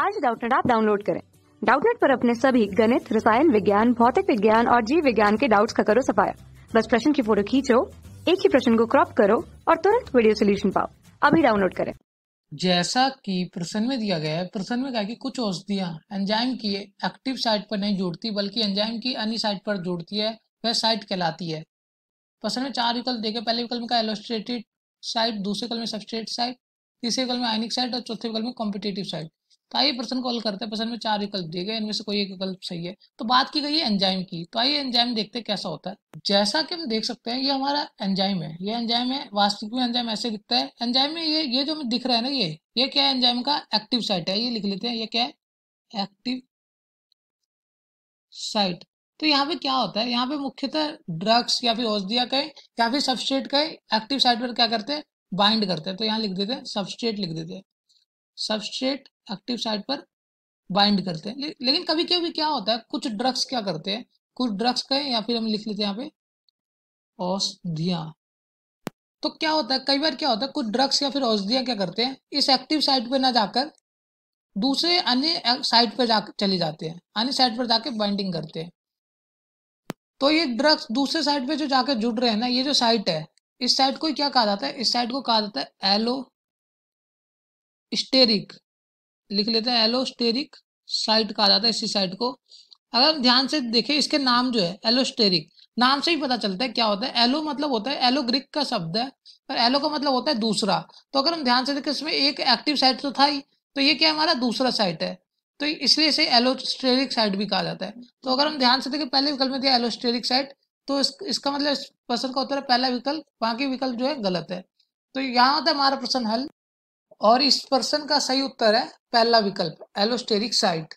आज डाउटनेट आप डाउनलोड करें डाउटनेट पर अपने सभी गणित रसायन विज्ञान भौतिक विज्ञान और जीव विज्ञान के डाउट्स का करो सफाया बस प्रश्न की फोटो खींचो एक ही प्रश्न को क्रॉप करो और तुरंत वीडियो सोल्यूशन पाओ अभी डाउनलोड करें जैसा कि प्रश्न में दिया गया है प्रश्न में कहा कि कुछ औषधियां एंजाइम की एक्टिव साइट पर नहीं जोड़ती बल्कि एंजाइम की अन्य साइट पर जोड़ती है वह साइट कहलाती है प्रश्न में चार विकल्प देखे पहले विकल्प का एलोस्ट्रेटेड साइट दूसरे विकल्प में सबस्ट्रेट साइट तीसरे विकल्प में आयनिक साइट और चौथे विकल्प में कॉम्पिटेटिव साइट तो आइए प्रश्न हल करते हैं प्रश्न में चार विकल्प दिए गए इनमें से कोई एक विकल्प सही है तो बात की गई है एंजाइम की तो आइए एंजाइम देखते हैं कैसा होता है जैसा कि हम देख सकते हैं ये हमारा एंजाइम है ये एंजाइम है वास्तविक में एंजाइम ऐसे दिखता है एंजाइम में ये ये जो हमें दिख रहा है ना ये ये क्या है एंजाइम का एक्टिव साइट है ये लिख लेते हैं ये क्या है एक्टिव साइट तो यहाँ पे क्या होता है यहाँ पे मुख्यतः ड्रग्स या फिर औषधिया कहें या फिर सबस्टेट कहें एक्टिव साइट पर क्या करते हैं बाइंड करते हैं तो यहाँ लिख देते हैं सबस्टेट लिख देते हैं सबस्ट्रेट एक्टिव साइट पर बाइंड करते हैं ले, लेकिन कभी कभी क्या होता है कुछ ड्रग्स क्या करते हैं कुछ ड्रग्स कहें या फिर हम लिख लेते हैं यहाँ पे औषधियाँ तो क्या होता है कई बार क्या होता है कुछ ड्रग्स या फिर औषधियाँ क्या करते हैं इस एक्टिव साइट पर ना जाकर दूसरे अन्य साइट पर जा चले जाते हैं अन्य साइट पर जाके बाइंडिंग करते हैं तो ये ड्रग्स दूसरे साइड पे जो जाकर जुड़ रहे हैं ना ये जो साइट है इस साइट को क्या कहा जाता है इस साइट को कहा जाता है एलो स्टेरिक लिख लेते हैं एलोस्टेरिक साइट कहा जाता है इसी साइट को अगर ध्यान से देखें इसके नाम जो है एलोस्टेरिक नाम से ही पता चलता है क्या होता है एलो मतलब होता है एलो ग्रीक का शब्द है पर एलो का मतलब होता है दूसरा तो अगर हम ध्यान से देखें इसमें एक एक्टिव साइट तो था ही तो ये क्या हमारा दूसरा साइट है तो इसलिए इसे एलोस्टेरिक साइट भी कहा जाता है तो अगर हम ध्यान से देखें पहले विकल्प में दिया एलोस्टेरिक साइट तो इस, इसका मतलब प्रश्न का उत्तर है पहला विकल्प बाकी विकल्प जो है गलत है तो यहाँ होता है हमारा प्रश्न हल और इस प्रश्न का सही उत्तर है पहला विकल्प एलोस्टेरिक साइट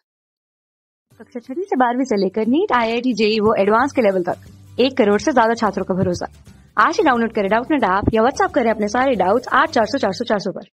कक्षा छठी से बारहवीं से लेकर NEET I I T JEE वो एडवांस के लेवल तक एक करोड़ से ज्यादा छात्रों का भरोसा आज ही डाउनलोड करें डाउट नेट ऐप या व्हाट्सएप करें अपने सारे डाउट्स आठ चार सौ चार सौ चार सौ पर